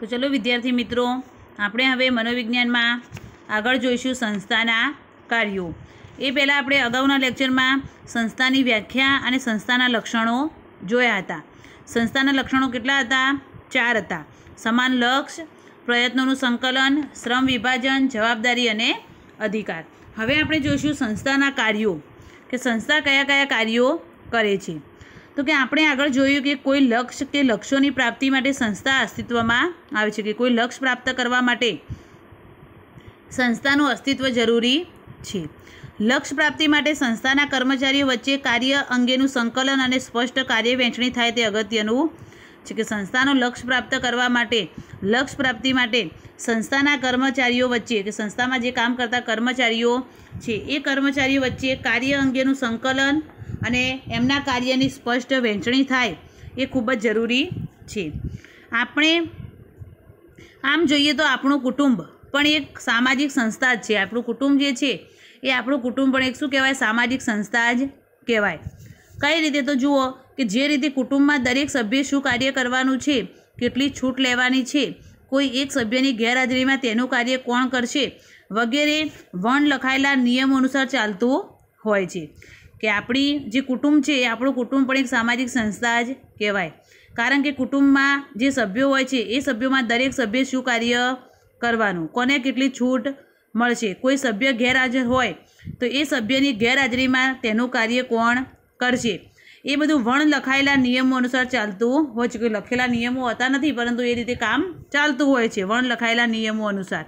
તો ચલો વિદ્યાર્થી મિત્રો આપણે હવે મનોવિજ્ઞાનમાં આગળ જોઈશું સંસ્થાના કાર્યો એ પહેલાં આપણે અગાઉના લેક્ચરમાં સંસ્થાની વ્યાખ્યા અને સંસ્થાના લક્ષણો જોયા હતા સંસ્થાના લક્ષણો કેટલા હતા ચાર હતા સમાન લક્ષ્ય પ્રયત્નોનું સંકલન શ્રમ વિભાજન જવાબદારી અને અધિકાર હવે આપણે જોઈશું સંસ્થાના કાર્યો કે સંસ્થા કયા કયા કાર્યો કરે છે તો કે આપણે આગળ જોયું કે કોઈ લક્ષ્ય કે લક્ષ્યોની પ્રાપ્તિ માટે સંસ્થા અસ્તિત્વમાં આવે છે કે કોઈ લક્ષ્ય પ્રાપ્ત કરવા માટે સંસ્થાનું અસ્તિત્વ જરૂરી છે લક્ષ્ય પ્રાપ્તિ માટે સંસ્થાના કર્મચારીઓ વચ્ચે કાર્ય અંગેનું સંકલન અને સ્પષ્ટ કાર્ય વહેંચણી થાય તે અગત્યનું છે કે સંસ્થાનું લક્ષ્ય પ્રાપ્ત કરવા માટે લક્ષ્ય પ્રાપ્તિ માટે સંસ્થાના કર્મચારીઓ વચ્ચે કે સંસ્થામાં જે કામ કરતા કર્મચારીઓ છે એ કર્મચારીઓ વચ્ચે કાર્ય અંગેનું સંકલન અને એમના કાર્યની સ્પષ્ટ વહેંચણી થાય એ ખૂબ જ જરૂરી છે આપણે આમ જોઈએ તો આપણું કુટુંબ પણ એક સામાજિક સંસ્થા જ છે આપણું કુટુંબ જે છે એ આપણું કુટુંબ પણ એક શું કહેવાય સામાજિક સંસ્થા જ કહેવાય કઈ રીતે તો જુઓ કે જે રીતે કુટુંબમાં દરેક સભ્ય શું કાર્ય કરવાનું છે કેટલી છૂટ લેવાની છે કોઈ એક સભ્યની ગેરહાજરીમાં તેનું કાર્ય કોણ કરશે વગેરે વણ લખાયેલા નિયમ અનુસાર ચાલતું હોય છે કે આપણી જે કુટુંબ છે એ આપણું કુટુંબ પણ એક સામાજિક સંસ્થા જ કહેવાય કારણ કે કુટુંબમાં જે સભ્યો હોય છે એ સભ્યોમાં દરેક સભ્ય શું કાર્ય કરવાનું કોને કેટલી છૂટ મળશે કોઈ સભ્ય ગેરહાજર હોય તો એ સભ્યની ગેરહાજરીમાં તેનું કાર્ય કોણ કરશે એ બધું વણ લખાયેલા નિયમો અનુસાર ચાલતું હોય છે લખેલા નિયમો હોતા નથી પરંતુ એ રીતે કામ ચાલતું હોય છે વણ લખાયેલા નિયમો અનુસાર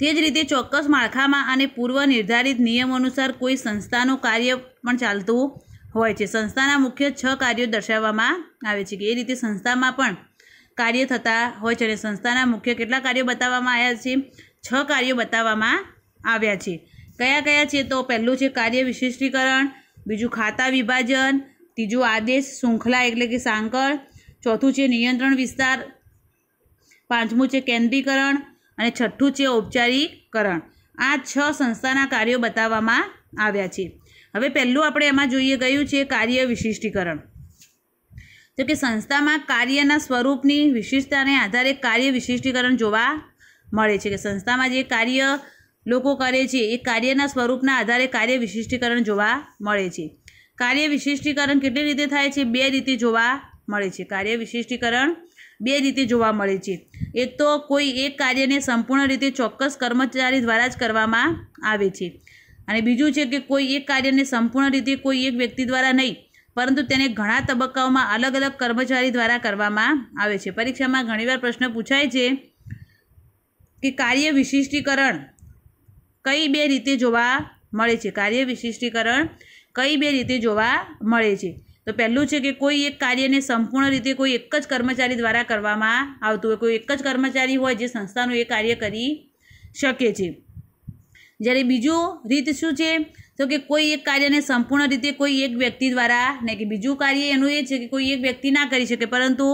તે જ રીતે ચોક્કસ માળખામાં અને પૂર્વ નિર્ધારિત નિયમ અનુસાર કોઈ સંસ્થાનું કાર્ય પણ ચાલતું હોય છે સંસ્થાના મુખ્ય છ કાર્યો દર્શાવવામાં આવે છે કે એ રીતે સંસ્થામાં પણ કાર્ય થતા હોય છે અને સંસ્થાના મુખ્ય કેટલા કાર્યો બતાવવામાં આવ્યા છે છ કાર્યો બતાવવામાં આવ્યા છે કયા કયા છે તો પહેલું છે કાર્ય વિશિષ્ટીકરણ બીજું ખાતા વિભાજન ત્રીજું આદેશ શૃંખલા એટલે કે સાંકળ ચોથું છે નિયંત્રણ વિસ્તાર પાંચમું છે કેન્દ્રીકરણ અને છઠ્ઠું છે ઔપચારિકરણ આ છ સંસ્થાના કાર્યો બતાવવામાં આવ્યા છે હવે પહેલું આપણે એમાં જોઈએ ગયું છે કાર્ય વિશિષ્ટીકરણ તો કે સંસ્થામાં કાર્યના સ્વરૂપની વિશિષ્ટતાને આધારે કાર્ય વિશિષ્ટીકરણ જોવા મળે છે કે સંસ્થામાં જે કાર્ય લોકો કરે છે એ કાર્યના સ્વરૂપના આધારે કાર્ય વિશિષ્ટીકરણ જોવા મળે છે કાર્ય વિશિષ્ટીકરણ કેટલી રીતે થાય છે બે રીતે જોવા મળે છે કાર્ય વિશિષ્ટીકરણ બે રીતે જોવા મળે છે એક તો કોઈ એક કાર્યને સંપૂર્ણ રીતે ચોક્કસ કર્મચારી દ્વારા જ કરવામાં આવે છે અને બીજું છે કે કોઈ એક કાર્યને સંપૂર્ણ રીતે કોઈ એક વ્યક્તિ દ્વારા નહીં પરંતુ તેને ઘણા તબક્કાઓમાં અલગ અલગ કર્મચારી દ્વારા કરવામાં આવે છે પરીક્ષામાં ઘણીવાર પ્રશ્ન પૂછાય છે કે કાર્ય વિશિષ્ટીકરણ કઈ બે રીતે જોવા મળે છે કાર્ય વિશિષ્ટીકરણ કઈ બે રીતે જોવા મળે છે તો પહેલું છે કે કોઈ એક કાર્યને સંપૂર્ણ રીતે કોઈ એક જ કર્મચારી દ્વારા કરવામાં આવતું હોય કોઈ એક જ કર્મચારી હોય જે સંસ્થાનું એ કાર્ય કરી શકે છે જ્યારે બીજો રીત શું છે તો કે કોઈ એક કાર્યને સંપૂર્ણ રીતે કોઈ એક વ્યક્તિ દ્વારા ને કે બીજું કાર્ય એનું એ છે કે કોઈ એક વ્યક્તિ ના કરી શકે પરંતુ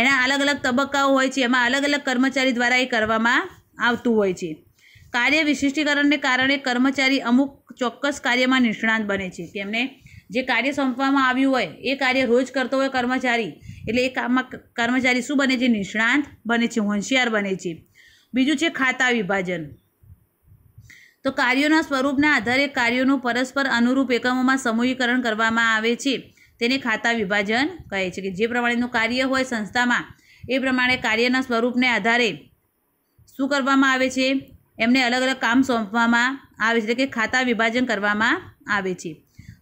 એના અલગ અલગ તબક્કાઓ હોય છે એમાં અલગ અલગ કર્મચારી દ્વારા એ કરવામાં આવતું હોય છે કાર્ય વિશિષ્ટીકરણને કારણે કર્મચારી અમુક ચોક્કસ કાર્યમાં નિષ્ણાંત બને છે કે એમને જે કાર્ય સોંપવામાં આવ્યું હોય એ કાર્ય રોજ કરતો હોય કર્મચારી એટલે એ કામમાં કર્મચારી શું બને છે નિષ્ણાંત બને છે હોશિયાર બને છે બીજું છે ખાતા વિભાજન તો કાર્યોના સ્વરૂપના આધારે કાર્યોનું પરસ્પર અનુરૂપ એકમોમાં સમૂહીકરણ કરવામાં આવે છે તેને ખાતા વિભાજન કહે છે કે જે પ્રમાણેનું કાર્ય હોય સંસ્થામાં એ પ્રમાણે કાર્યના સ્વરૂપને આધારે શું કરવામાં આવે છે એમને અલગ અલગ કામ સોંપવામાં આવે છે એટલે કે ખાતા વિભાજન કરવામાં આવે છે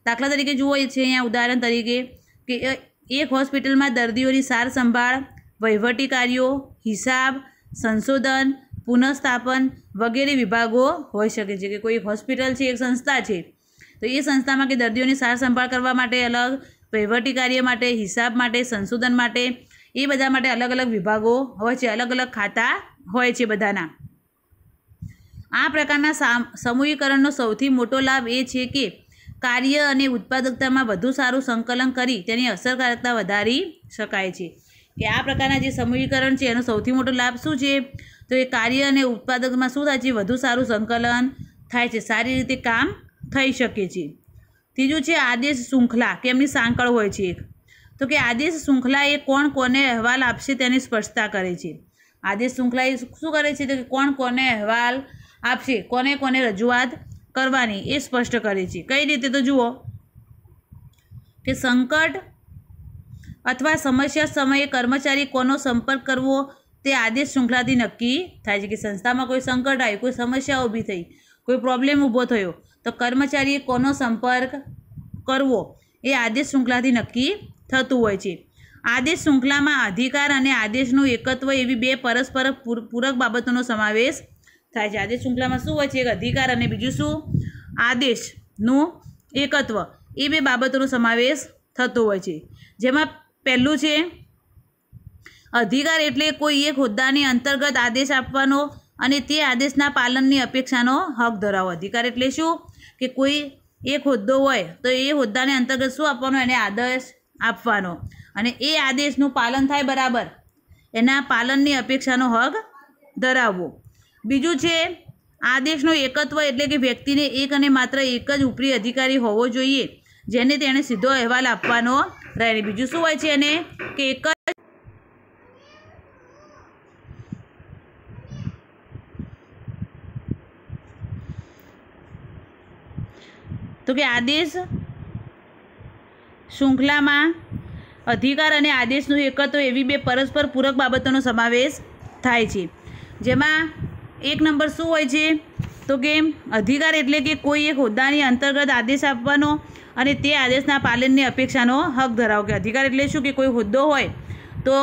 દાખલા તરીકે જુઓ છે અહીંયા ઉદાહરણ તરીકે કે એક હોસ્પિટલમાં દર્દીઓની સાર સંભાળ વહીવટી કાર્યો હિસાબ સંશોધન પુનઃસ્થાપન વગેરે વિભાગો હોઈ શકે છે કે કોઈ હોસ્પિટલ છે એક સંસ્થા છે તો એ સંસ્થામાં કે દર્દીઓની સાર સંભાળ કરવા માટે અલગ વહીવટી કાર્ય માટે હિસાબ માટે સંશોધન માટે એ બધા માટે અલગ અલગ વિભાગો હોય છે અલગ અલગ ખાતા હોય છે બધાના આ પ્રકારના સામ સમૂહીકરણનો સૌથી મોટો લાભ એ છે કે કાર્ય અને ઉત્પાદકતામાં વધુ સારું સંકલન કરી તેની અસરકારકતા વધારી શકાય છે કે આ પ્રકારના જે સમૂહીકરણ છે એનો સૌથી મોટો લાભ શું છે તો એ કાર્ય અને ઉત્પાદકમાં શું થાય છે વધુ સારું સંકલન થાય છે સારી રીતે કામ થઈ શકે છે ત્રીજું છે આદેશ શૃંખલા કે એમની સાંકળ હોય છે એક તો કે આદેશ શૃંખલા એ કોણ કોને અહેવાલ આપશે તેની સ્પષ્ટતા કરે છે આદેશ શૃંખલા એ શું કરે છે તો કે કોણ કોને અહેવાલ આપશે કોને કોને રજૂઆત કરવાની એ સ્પષ્ટ કરે છે કઈ રીતે તો જુઓ કે સંકટ અથવા સમસ્યા સમયે કર્મચારી કોનો સંપર્ક કરવો તે આદેશ શૃંખલાથી નક્કી થાય છે કે સંસ્થામાં કોઈ સંકટ આવ્યું કોઈ સમસ્યા ઊભી થઈ કોઈ પ્રોબ્લેમ ઊભો થયો તો કર્મચારીએ કોનો સંપર્ક કરવો એ આદેશ શૃંખલાથી નક્કી થતું હોય છે આદેશ શૃંખલામાં અધિકાર અને આદેશનું એકત્વ એવી બે પરસ્પર પૂરક બાબતોનો સમાવેશ થાય છે આદેશ શૃંખલામાં શું હોય છે એક અધિકાર અને બીજું શું આદેશનું એકત્વ એ બે બાબતોનો સમાવેશ થતો હોય છે જેમાં પહેલું છે અધિકાર એટલે કોઈ એક હોદ્દાની અંતર્ગત આદેશ આપવાનો અને તે આદેશના પાલનની અપેક્ષાનો હક ધરાવો અધિકાર એટલે શું કે કોઈ એક હોદ્દો હોય તો એ હોદ્દાને અંતર્ગત શું આપવાનો એને આદેશ આપવાનો અને એ આદેશનું પાલન થાય બરાબર એના પાલનની અપેક્ષાનો હક ધરાવવો બીજું છે આદેશનો એકત્વ એટલે કે વ્યક્તિને એક અને માત્ર એક જ ઉપરી અધિકારી હોવો જોઈએ જેને તેણે સીધો અહેવાલ આપવાનો રહે બીજું શું હોય છે એને કે એક જ તો કે આદેશ શૃંખલામાં અધિકાર અને આદેશનું એકત્વ એવી બે પરસ્પર પૂરક બાબતોનો સમાવેશ થાય છે જેમાં એક નંબર શું હોય છે તો કે અધિકાર એટલે કે કોઈ એક હોદ્દાની અંતર્ગત આદેશ આપવાનો અને તે આદેશના પાલનની અપેક્ષાનો હક ધરાવો કે અધિકાર એટલે શું કે કોઈ હોદ્દો હોય તો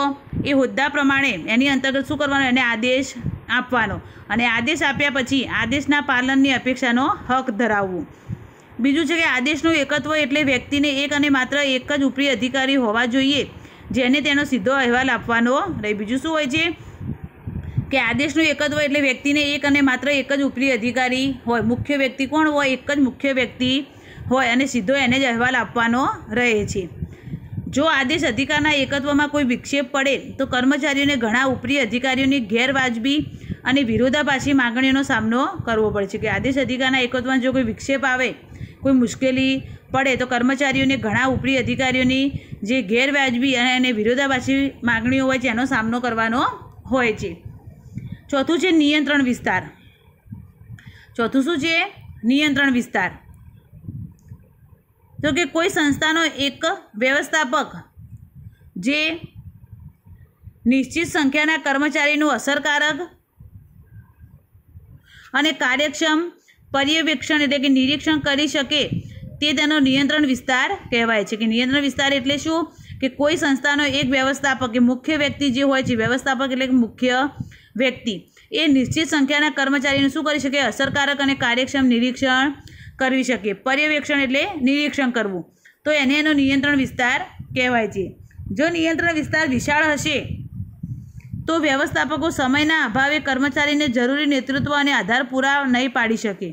એ હોદ્દા પ્રમાણે એની અંતર્ગત શું કરવાનો એને આદેશ આપવાનો અને આદેશ આપ્યા પછી આદેશના પાલનની અપેક્ષાનો હક ધરાવવું બીજું છે કે આદેશનું એકત્વ એટલે વ્યક્તિને એક અને માત્ર એક જ ઉપરી અધિકારી હોવા જોઈએ જેને તેનો સીધો અહેવાલ આપવાનો રહે બીજું શું હોય છે કે આદેશનું એકત્વ એટલે વ્યક્તિને એક અને માત્ર એક જ ઉપરી અધિકારી હોય મુખ્ય વ્યક્તિ કોણ હોય એક જ મુખ્ય વ્યક્તિ હોય અને સીધો એને જ અહેવાલ આપવાનો રહે છે જો આદેશ અધિકારના એકત્વમાં કોઈ વિક્ષેપ પડે તો કર્મચારીઓને ઘણા ઉપરી અધિકારીઓની ગેરવાજબી અને વિરોધાભાસી માગણીઓનો સામનો કરવો પડશે કે આદેશ અધિકારના એકત્વમાં જો કોઈ વિક્ષેપ આવે કોઈ મુશ્કેલી પડે તો કર્મચારીઓને ઘણા ઉપરી અધિકારીઓની જે ગેરવાજબી અને એને વિરોધાભાસી માગણીઓ હોય છે એનો સામનો કરવાનો હોય છે ચોથું છે નિયંત્રણ વિસ્તાર ચોથું શું છે નિયંત્રણ વિસ્તાર તો કે કોઈ સંસ્થાનો એક વ્યવસ્થાપક જે નિશ્ચિત સંખ્યાના કર્મચારીનું અસરકારક અને કાર્યક્ષમ પર્યવેક્ષણ એટલે કે નિરીક્ષણ કરી શકે તે તેનો નિયંત્રણ વિસ્તાર કહેવાય છે કે નિયંત્રણ વિસ્તાર એટલે શું કે કોઈ સંસ્થાનો એક વ્યવસ્થાપક કે મુખ્ય વ્યક્તિ જે હોય છે વ્યવસ્થાપક એટલે કે મુખ્ય વ્યક્તિ એ નિશ્ચિત સંખ્યાના કર્મચારીને શું કરી શકે અસરકારક અને કાર્યક્ષમ નિરીક્ષણ કરી શકે પર્યવેક્ષણ એટલે નિરીક્ષણ કરવું તો એને એનો નિયંત્રણ વિસ્તાર કહેવાય છે જો નિયંત્રણ વિસ્તાર વિશાળ હશે તો વ્યવસ્થાપકો સમયના અભાવે કર્મચારીને જરૂરી નેતૃત્વ અને આધાર પૂરા નહીં પાડી શકે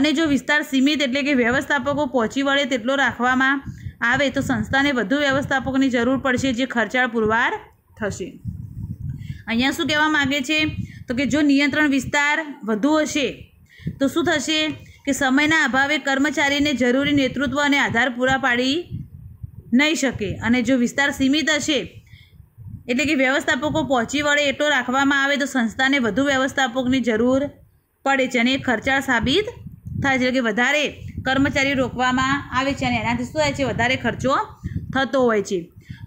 અને જો વિસ્તાર સીમિત એટલે કે વ્યવસ્થાપકો પહોંચી વળે તેટલો રાખવામાં આવે તો સંસ્થાને વધુ વ્યવસ્થાપકોની જરૂર પડશે જે ખર્ચાળ પુરવાર થશે અહીંયા શું કહેવા માગે છે તો કે જો નિયંત્રણ વિસ્તાર વધુ હશે તો શું થશે કે સમયના અભાવે કર્મચારીને જરૂરી નેતૃત્વ અને આધાર પૂરા પાડી નહીં શકે અને જો વિસ્તાર સીમિત હશે એટલે કે વ્યવસ્થાપકો પહોંચી વળે એટલો રાખવામાં આવે તો સંસ્થાને વધુ વ્યવસ્થાપકની જરૂર પડે છે અને એ ખર્ચાળ સાબિત થાય છે એટલે કે વધારે કર્મચારી રોકવામાં આવે છે અને એનાથી શું થાય છે વધારે ખર્ચો થતો હોય છે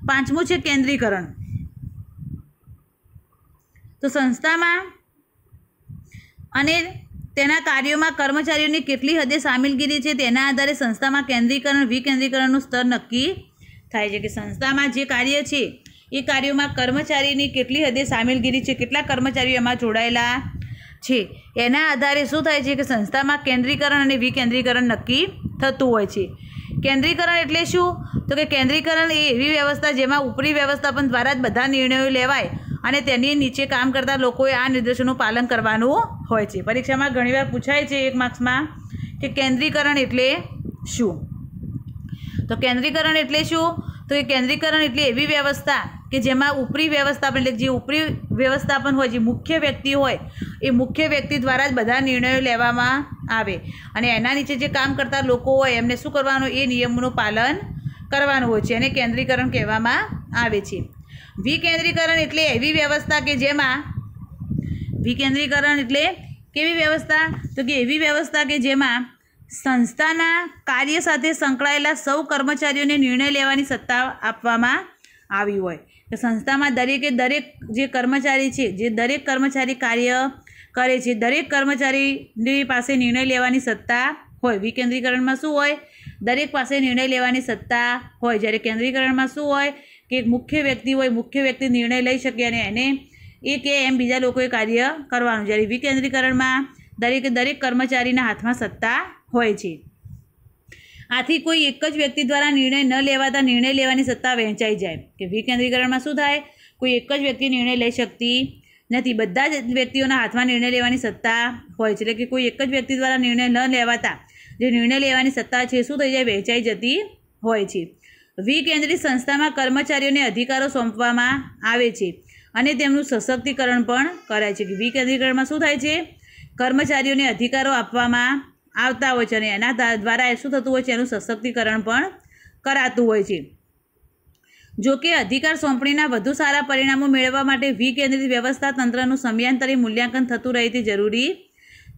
પાંચમું છે કેન્દ્રીકરણ તો સંસ્થામાં અને તેના કાર્યોમાં કર્મચારીઓની કેટલી હદે સામેલગીરી છે તેના આધારે સંસ્થામાં કેન્દ્રીકરણ વિકેન્દ્રીકરણનું સ્તર નક્કી થાય છે કે સંસ્થામાં જે કાર્ય છે એ કાર્યોમાં કર્મચારીની કેટલી હદે સામેલગીરી છે કેટલા કર્મચારીઓ એમાં જોડાયેલા છે એના આધારે શું થાય છે કે સંસ્થામાં કેન્દ્રીકરણ અને વિકેન્દ્રીકરણ નક્કી થતું હોય છે કેન્દ્રીકરણ એટલે શું તો કે કેન્દ્રીકરણ એ એવી વ્યવસ્થા જેમાં ઉપરી વ્યવસ્થાપન દ્વારા જ બધા નિર્ણયો લેવાય અને તેની નીચે કામ કરતા લોકોએ આ નિર્દેશોનું પાલન કરવાનું હોય છે પરીક્ષામાં ઘણીવાર પૂછાય છે એક માર્ક્સમાં કે કેન્દ્રીકરણ એટલે શું તો કેન્દ્રીકરણ એટલે શું તો એ કેન્દ્રીકરણ એટલે એવી વ્યવસ્થા કે જેમાં ઉપરી વ્યવસ્થાપન એટલે જે ઉપરી વ્યવસ્થાપન હોય જે મુખ્ય વ્યક્તિ હોય એ મુખ્ય વ્યક્તિ દ્વારા જ બધા નિર્ણયો લેવામાં આવે અને એના નીચે જે કામ કરતા લોકો હોય એમને શું કરવાનું એ નિયમોનું પાલન કરવાનું હોય છે એને કેન્દ્રીકરણ કહેવામાં આવે છે વિકેન્દ્રીકરણ એટલે એવી વ્યવસ્થા કે જેમાં વિકેન્દ્રીકરણ એટલે કેવી વ્યવસ્થા તો કે એવી વ્યવસ્થા કે જેમાં સંસ્થાના કાર્ય સાથે સંકળાયેલા સૌ કર્મચારીઓને નિર્ણય લેવાની સત્તા આપવામાં આવી હોય તો સંસ્થામાં દરેકે દરેક જે કર્મચારી છે જે દરેક કર્મચારી કાર્ય કરે છે દરેક કર્મચારીની પાસે નિર્ણય લેવાની સત્તા હોય વિકેન્દ્રીકરણમાં શું હોય દરેક પાસે નિર્ણય લેવાની સત્તા હોય જ્યારે કેન્દ્રીકરણમાં શું હોય કે મુખ્ય વ્યક્તિ હોય મુખ્ય વ્યક્તિ નિર્ણય લઈ શકે અને એને એ કે એમ બીજા લોકોએ કાર્ય કરવાનું જ્યારે વિકેન્દ્રીકરણમાં દરેકે દરેક કર્મચારીના હાથમાં સત્તા હોય છે આથી કોઈ એક જ વ્યક્તિ દ્વારા નિર્ણય ન લેવાતા નિર્ણય લેવાની સત્તા વહેંચાઈ જાય કે વિકેન્દ્રીકરણમાં શું થાય કોઈ એક જ વ્યક્તિ નિર્ણય લઈ શકતી નથી બધા જ વ્યક્તિઓના હાથમાં નિર્ણય લેવાની સત્તા હોય છે એટલે કે કોઈ એક જ વ્યક્તિ દ્વારા નિર્ણય ન લેવાતા જે નિર્ણય લેવાની સત્તા છે શું થઈ જાય વહેંચાઈ જતી હોય છે વિકેન્દ્રિત સંસ્થામાં કર્મચારીઓને અધિકારો સોંપવામાં આવે છે અને તેમનું સશક્તિકરણ પણ કરાય છે વિકેન્દ્રીકરણમાં શું થાય છે કર્મચારીઓને અધિકારો આપવામાં આવતા હોય છે અને એના દ્વારા એ શું થતું હોય છે એનું સશક્તિકરણ પણ કરાતું હોય છે જોકે અધિકાર સોંપણીના વધુ સારા પરિણામો મેળવવા માટે વિકેન્દ્રિત વ્યવસ્થા તંત્રનું સમયાંતરે મૂલ્યાંકન થતું રહે તે જરૂરી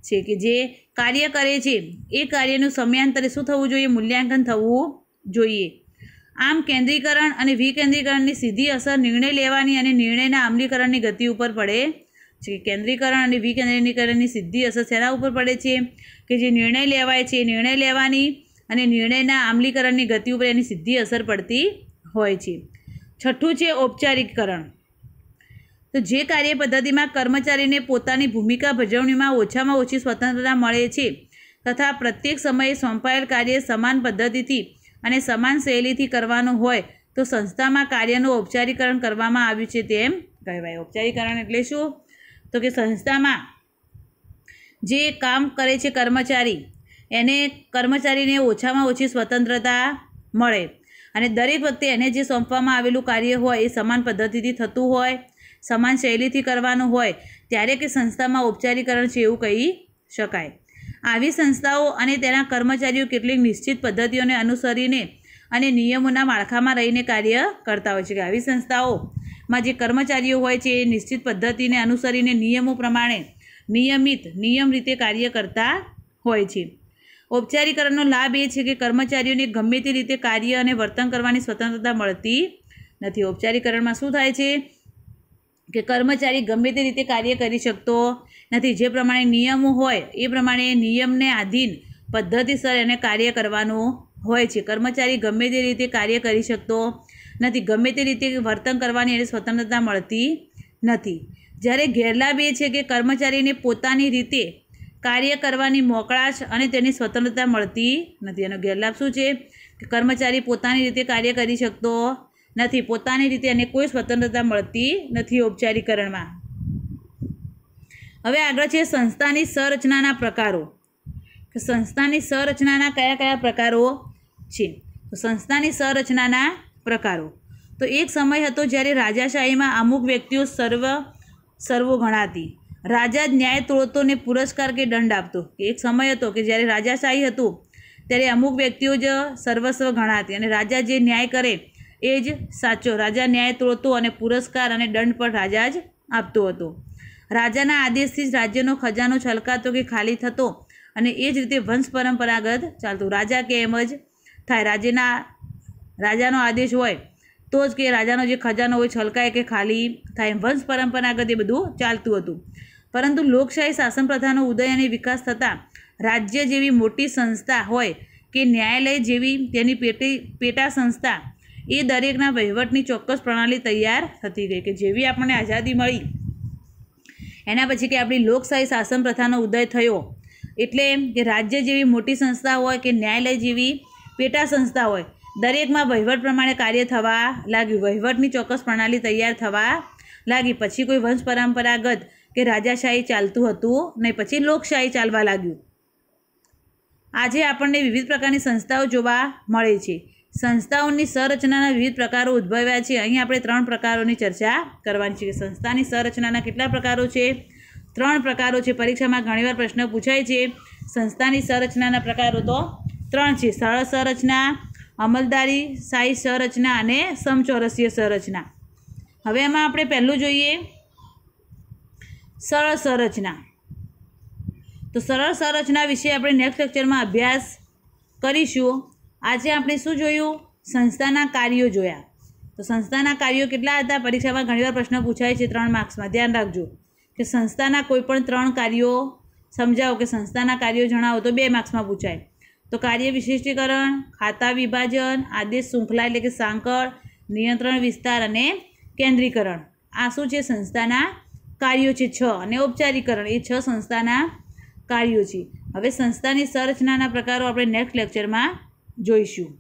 છે કે જે કાર્ય કરે છે એ કાર્યનું સમયાંતરે શું થવું જોઈએ મૂલ્યાંકન થવું જોઈએ આમ કેન્દ્રીકરણ અને વિકેન્દ્રીકરણની સીધી અસર નિર્ણય લેવાની અને નિર્ણયના અમલીકરણની ગતિ ઉપર પડે છે કેન્દ્રીકરણ અને વિકેન્દ્રીકરણની સીધી અસર શેના ઉપર પડે છે કે જે નિર્ણય લેવાય છે એ નિર્ણય લેવાની અને નિર્ણયના અમલીકરણની ગતિ ઉપર એની સીધી અસર પડતી હોય છે છઠ્ઠું છે ઔપચારિકરણ તો જે કાર્ય પદ્ધતિમાં કર્મચારીને પોતાની ભૂમિકા ભજવણીમાં ઓછામાં ઓછી સ્વતંત્રતા મળે છે તથા પ્રત્યેક સમયે સોંપાયેલ કાર્ય સમાન પદ્ધતિથી અને સમાન શૈલીથી કરવાનું હોય તો સંસ્થામાં કાર્યનું ઔપચારીકરણ કરવામાં આવ્યું છે તેમ કહેવાય ઔપચારીકરણ એટલે શું તો કે સંસ્થામાં જે કામ કરે છે કર્મચારી એને કર્મચારીને ઓછામાં ઓછી સ્વતંત્રતા મળે અને દરેક વખતે એને જે સોંપવામાં આવેલું કાર્ય હોય એ સમાન પદ્ધતિથી થતું હોય સમાન શૈલીથી કરવાનું હોય ત્યારે કે સંસ્થામાં ઔપચારીકરણ છે એવું કહી શકાય આવી સંસ્થાઓ અને તેના કર્મચારીઓ કેટલીક નિશ્ચિત પદ્ધતિઓને અનુસરીને અને નિયમોના માળખામાં રહીને કાર્ય કરતા હોય છે કે આવી સંસ્થાઓમાં જે કર્મચારીઓ હોય છે એ નિશ્ચિત પદ્ધતિને અનુસરીને નિયમો પ્રમાણે નિયમિત નિયમ રીતે કાર્ય કરતા હોય છે ઔપચારીકરણનો લાભ એ છે કે કર્મચારીઓને ગમે તે રીતે કાર્ય અને વર્તન કરવાની સ્વતંત્રતા મળતી નથી ઔપચારીકરણમાં શું થાય છે કે કર્મચારી ગમે તે રીતે કાર્ય કરી શકતો નથી જે પ્રમાણે નિયમો હોય એ પ્રમાણે નિયમને આધીન પદ્ધતિસર એને કાર્ય કરવાનું હોય છે કર્મચારી ગમે તે રીતે કાર્ય કરી શકતો નથી ગમે તે રીતે વર્તન કરવાની એને સ્વતંત્રતા મળતી નથી જ્યારે ગેરલાભ એ છે કે કર્મચારીને પોતાની રીતે કાર્ય કરવાની મોકળાશ અને તેની સ્વતંત્રતા મળતી નથી એનો ગેરલાભ શું છે કે કર્મચારી પોતાની રીતે કાર્ય કરી શકતો નથી પોતાની રીતે એને કોઈ સ્વતંત્રતા મળતી નથી ઔપચારિકરણમાં હવે આગળ છે સંસ્થાની સંરચનાના પ્રકારો સંસ્થાની સંરચનાના કયા કયા પ્રકારો છે તો સંસ્થાની સંરચનાના પ્રકારો તો એક સમય હતો જ્યારે રાજાશાહીમાં અમુક વ્યક્તિઓ સર્વ સર્વો ગણાતી રાજા જ ન્યાય તોડતોને પુરસ્કાર કે દંડ આપતો એક સમય હતો કે જ્યારે રાજાશાહી હતું ત્યારે અમુક વ્યક્તિઓ જ સર્વસ્વ ગણાતી અને રાજા જે ન્યાય કરે એ જ સાચો રાજા ન્યાય તોડતો અને પુરસ્કાર અને દંડ પણ રાજા જ આપતો હતો રાજાના આદેશથી જ રાજ્યનો ખજાનો છલકાતો કે ખાલી થતો અને એ જ રીતે વંશ પરંપરાગત ચાલતું રાજા કે એમ જ થાય રાજ્યના રાજાનો આદેશ હોય તો જ કે રાજાનો જે ખજાનો હોય છલકાય કે ખાલી થાય વંશ પરંપરાગત એ બધું ચાલતું હતું પરંતુ લોકશાહી શાસન પ્રથાનો ઉદય અને વિકાસ થતાં રાજ્ય જેવી મોટી સંસ્થા હોય કે ન્યાયાલય જેવી તેની પેટી પેટા સંસ્થા એ દરેકના વહીવટની ચોક્કસ પ્રણાલી તૈયાર થતી ગઈ કે જેવી આપણને આઝાદી મળી એના પછી કે આપણી લોકશાહી શાસન પ્રથાનો ઉદય થયો એટલે કે રાજ્ય જેવી મોટી સંસ્થા હોય કે ન્યાયાલય જેવી પેટા સંસ્થા હોય દરેકમાં વહીવટ પ્રમાણે કાર્ય થવા લાગ્યું વહીવટની ચોક્કસ પ્રણાલી તૈયાર થવા લાગી પછી કોઈ વંશ પરંપરાગત કે રાજાશાહી ચાલતું હતું નહીં પછી લોકશાહી ચાલવા લાગ્યું આજે આપણને વિવિધ પ્રકારની સંસ્થાઓ જોવા મળે છે સંસ્થાઓની સંરચનાના વિવિધ પ્રકારો ઉદ્ભવ્યા છે અહીં આપણે ત્રણ પ્રકારોની ચર્ચા કરવાની છે સંસ્થાની સંરચનાના કેટલા પ્રકારો છે ત્રણ પ્રકારો છે પરીક્ષામાં ઘણીવાર પ્રશ્ન પૂછાય છે સંસ્થાની સંરચનાના પ્રકારો તો ત્રણ છે સરળ સંરચના અમલદારી સાઈ સંરચના અને સમચોરસીય સંરચના હવે એમાં આપણે પહેલું જોઈએ સરળ સંરચના તો સરળ સંરચના વિશે આપણે નેક્સ્ટ લેક્ચરમાં અભ્યાસ કરીશું આજે આપણે શું જોયું સંસ્થાના કાર્યો જોયા તો સંસ્થાના કાર્યો કેટલા હતા પરીક્ષામાં ઘણીવાર પ્રશ્ન પૂછાય છે ત્રણ માર્ક્સમાં ધ્યાન રાખજો કે સંસ્થાના કોઈપણ ત્રણ કાર્યો સમજાવો કે સંસ્થાના કાર્યો જણાવો તો બે માર્ક્સમાં પૂછાય તો કાર્ય વિશિષ્ટીકરણ ખાતા વિભાજન આદેશ શૃંખલા એટલે કે સાંકળ નિયંત્રણ વિસ્તાર અને કેન્દ્રીકરણ આ શું છે સંસ્થાના કાર્યો છે છ અને ઔપચારિકરણ એ છ સંસ્થાના કાર્યો છે હવે સંસ્થાની સંરચનાના પ્રકારો આપણે નેક્સ્ટ લેક્ચરમાં જોઈશું